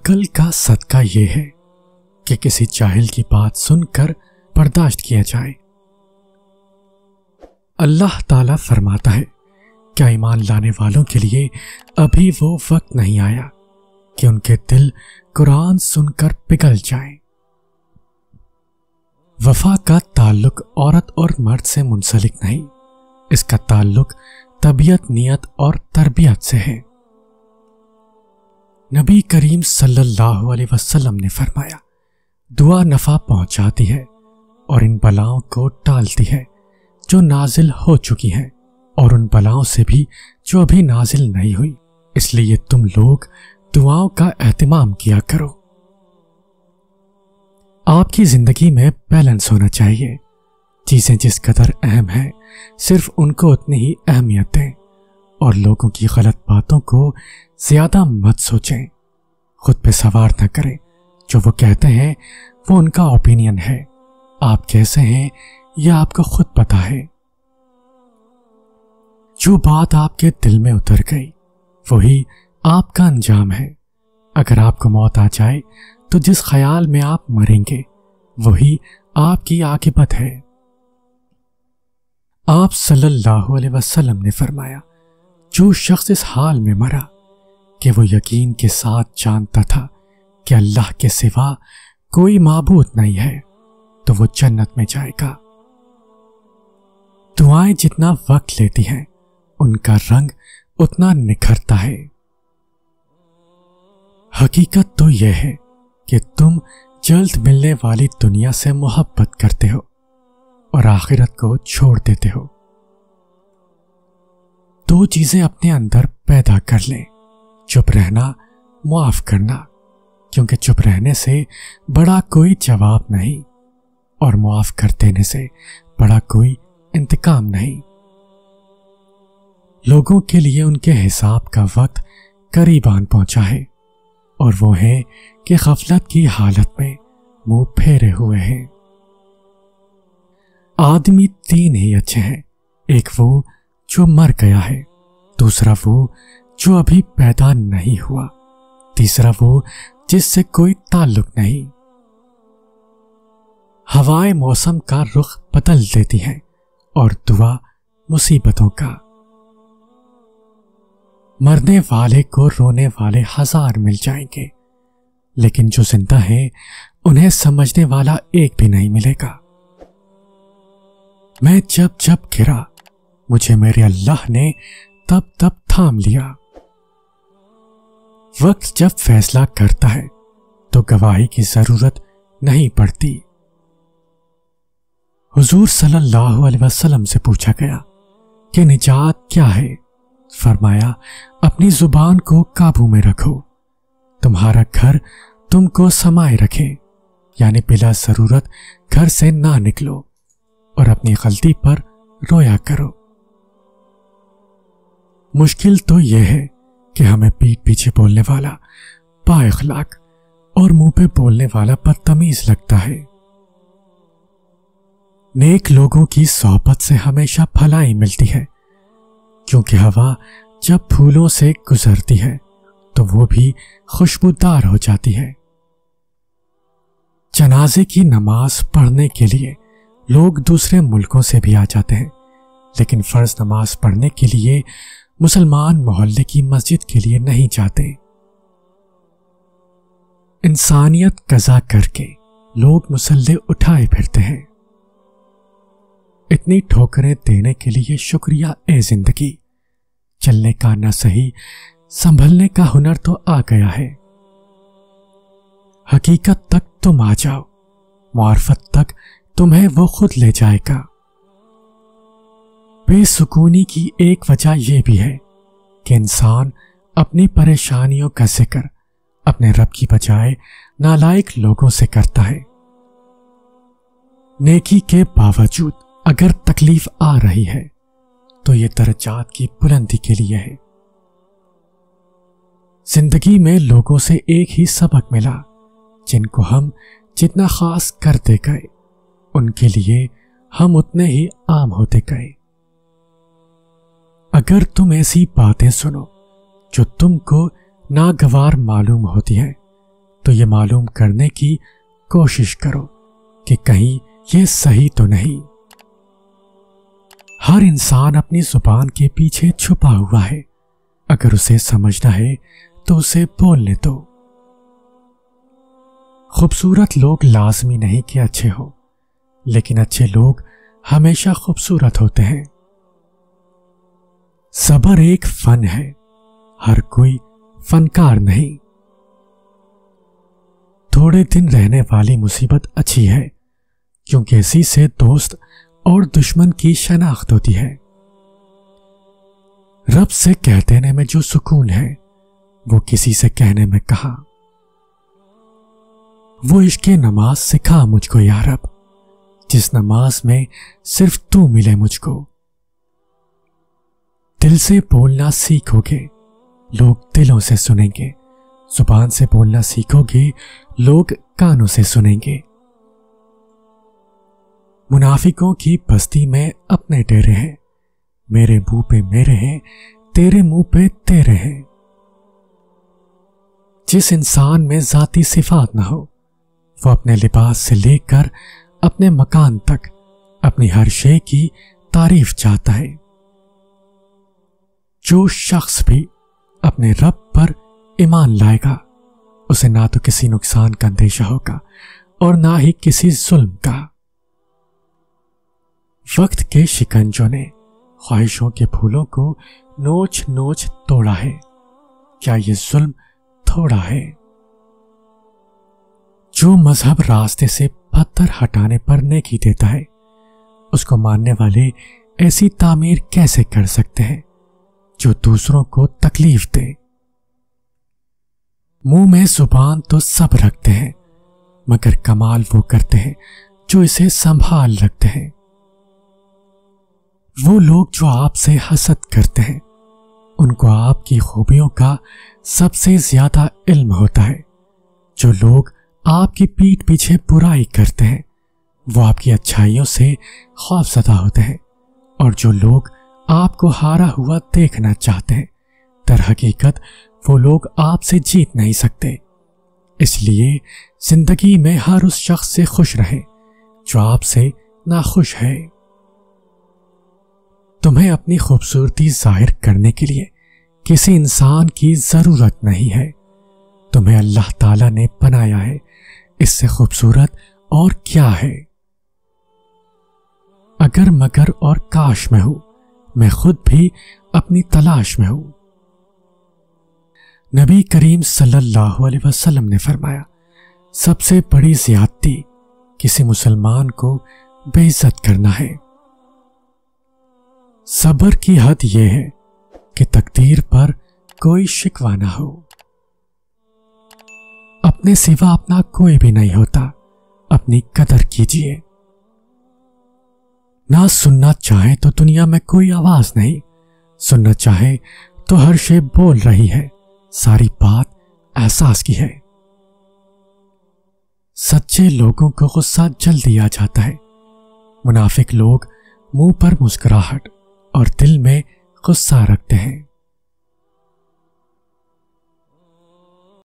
अकल का सदका यह है कि किसी चाहिल की बात सुनकर बर्दाश्त किया जाए अल्लाह ताला फरमाता है क्या ईमान लाने वालों के लिए अभी वो वक्त नहीं आया कि उनके दिल कुरान सुनकर पिघल जाए वफा का ताल्लुक औरत और मर्द से मुंसलिक नहीं इसका ताल्लुक तबीयत नियत और तरबियत से है नबी करीम सल्लल्लाहु अलैहि वसल्लम ने फरमाया दुआ नफ़ा पहुंचाती है और इन बलाओं को टालती है जो नाजिल हो चुकी हैं और उन बलाओं से भी जो अभी नाजिल नहीं हुई इसलिए तुम लोग दुआओं का एहतमाम किया करो आपकी जिंदगी में बैलेंस होना चाहिए चीजें जिस कदर अहम है सिर्फ उनको उतनी ही अहमियत दें और लोगों की गलत बातों को ज्यादा मत सोचें खुद पे सवार न करें जो वो कहते हैं वो उनका ओपिनियन है आप कैसे हैं यह आपको खुद पता है जो बात आपके दिल में उतर गई वही आपका अंजाम है अगर आपको मौत आ जाए तो जिस ख्याल में आप मरेंगे वही आपकी आकिबत है आप सल्लल्लाहु अलैहि वसल्लम ने फरमाया जो शख्स इस हाल में मरा कि वो यकीन के साथ जानता था कि अल्लाह के सिवा कोई मबूत नहीं है तो वो जन्नत में जाएगा दुआएं जितना वक्त लेती हैं उनका रंग उतना निखरता है हकीकत तो यह है कि तुम जल्द मिलने वाली दुनिया से मोहब्बत करते हो और आखिरत को छोड़ देते हो दो चीजें अपने अंदर पैदा कर लें चुप रहना माफ करना क्योंकि चुप रहने से बड़ा कोई जवाब नहीं और मुआफ कर देने से बड़ा कोई इंतकाम नहीं लोगों के लिए उनके हिसाब का वक्त करीब आन पहुंचा है और वो है कि गफलत की हालत में मुंह फेरे हुए हैं आदमी तीन ही अच्छे हैं एक वो जो मर गया है दूसरा वो जो अभी पैदा नहीं हुआ तीसरा वो जिससे कोई ताल्लुक नहीं हवाएं मौसम का रुख बदल देती हैं और दुआ मुसीबतों का मरने वाले को रोने वाले हजार मिल जाएंगे लेकिन जो जिंदा है उन्हें समझने वाला एक भी नहीं मिलेगा मैं जब जब गिरा मुझे मेरे अल्लाह ने तब तब थाम लिया वक्त जब फैसला करता है तो गवाही की जरूरत नहीं पड़ती हुजूर सल्लल्लाहु अलैहि वसल्लम से पूछा गया कि निजात क्या है फरमाया अपनी जुबान को काबू में रखो तुम्हारा घर तुमको समाये रखे यानी बिला जरूरत घर से ना निकलो और अपनी गलती पर रोया करो मुश्किल तो यह है कि हमें पीठ पीछे बोलने वाला बाखलाक और मुंह पे बोलने वाला बदतमीज लगता है नेक लोगों की सोहबत से हमेशा भलाई मिलती है क्योंकि हवा जब फूलों से गुजरती है तो वो भी खुशबूदार हो जाती है जनाजे की नमाज पढ़ने के लिए लोग दूसरे मुल्कों से भी आ जाते हैं लेकिन फ़र्ज नमाज पढ़ने के लिए मुसलमान मोहल्ले की मस्जिद के लिए नहीं जाते इंसानियत कजा करके लोग मुसल्ले उठाए फिरते हैं इतनी ठोकरें देने के लिए शुक्रिया ए जिंदगी चलने का न सही संभलने का हुनर तो आ गया है हकीकत तक तुम आ जाओ मार्फत तक तुम्हें वो खुद ले जाएगा बेसुकूनी की एक वजह यह भी है कि इंसान अपनी परेशानियों का जिक्र अपने रब की बजाय नालायक लोगों से करता है नेकी के बावजूद अगर तकलीफ आ रही है तो यह दर्जात की बुलंदी के लिए है जिंदगी में लोगों से एक ही सबक मिला जिनको हम जितना खास करते गए उनके लिए हम उतने ही आम होते गए अगर तुम ऐसी बातें सुनो जो तुमको नागवार मालूम होती हैं तो ये मालूम करने की कोशिश करो कि कहीं ये सही तो नहीं हर इंसान अपनी जुबान के पीछे छुपा हुआ है अगर उसे समझना है तो उसे बोलने दो खूबसूरत लोग लाजमी नहीं कि अच्छे हो लेकिन अच्छे लोग हमेशा खूबसूरत होते हैं सबर एक फन है हर कोई फनकार नहीं थोड़े दिन रहने वाली मुसीबत अच्छी है क्योंकि इसी से दोस्त और दुश्मन की शनाख्त होती है रब से कह देने में जो सुकून है वो किसी से कहने में कहा वो इश्क नमाज सिखा मुझको यारब जिस नमाज में सिर्फ तू मिले मुझको दिल से बोलना सीखोगे लोग दिलों से सुनेंगे जुबान से बोलना सीखोगे लोग कानों से सुनेंगे मुनाफिकों की बस्ती में अपने डेरे हैं मेरे मुंह पे मेरे हैं तेरे मुंह पे तेरे हैं जिस इंसान में जाती सिफात ना हो वो अपने लिबास से लेकर अपने मकान तक अपनी हर शे की तारीफ चाहता है जो शख्स भी अपने रब पर ईमान लाएगा उसे ना तो किसी नुकसान का अंदेशा होगा और ना ही किसी जुल्म का वक्त के शिकंजों ने ख्वाहिशों के फूलों को नोच नोच तोड़ा है क्या यह जुल्म थोड़ा है जो मजहब रास्ते से पत्थर हटाने पर नेकी देता है उसको मानने वाले ऐसी तामीर कैसे कर सकते हैं जो दूसरों को तकलीफ दे मुंह में जुबान तो सब रखते हैं मगर कमाल वो करते हैं जो इसे संभाल रखते हैं वो लोग जो आपसे हसद करते हैं उनको आपकी खूबियों का सबसे ज्यादा इल्म होता है जो लोग आपकी पीठ पीछे बुराई करते हैं वो आपकी अच्छाइयों से खौफजदा होते हैं और जो लोग आपको हारा हुआ देखना चाहते हैं तर हकीकत वो लोग आपसे जीत नहीं सकते इसलिए जिंदगी में हर उस शख्स से खुश रहे जो आपसे नाखुश है तुम्हें अपनी खूबसूरती जाहिर करने के लिए किसी इंसान की ज़रूरत नहीं है तुम्हें अल्लाह ताला ने बनाया है इससे खूबसूरत और क्या है अगर मगर और काश में हूं मैं खुद भी अपनी तलाश में हूं नबी करीम सल्लल्लाहु अलैहि वसल्लम ने फरमाया सबसे बड़ी ज्यादती किसी मुसलमान को बेइज्जत करना है सब्र की हद यह है कि तकदीर पर कोई शिकवा ना हो अपने सिवा अपना कोई भी नहीं होता अपनी कदर कीजिए ना सुनना चाहे तो दुनिया में कोई आवाज नहीं सुनना चाहे तो हर शे बोल रही है सारी बात एहसास की है सच्चे लोगों को गुस्सा जल्दी आ जाता है मुनाफिक लोग मुंह पर मुस्कुराहट और दिल में गुस्सा रखते हैं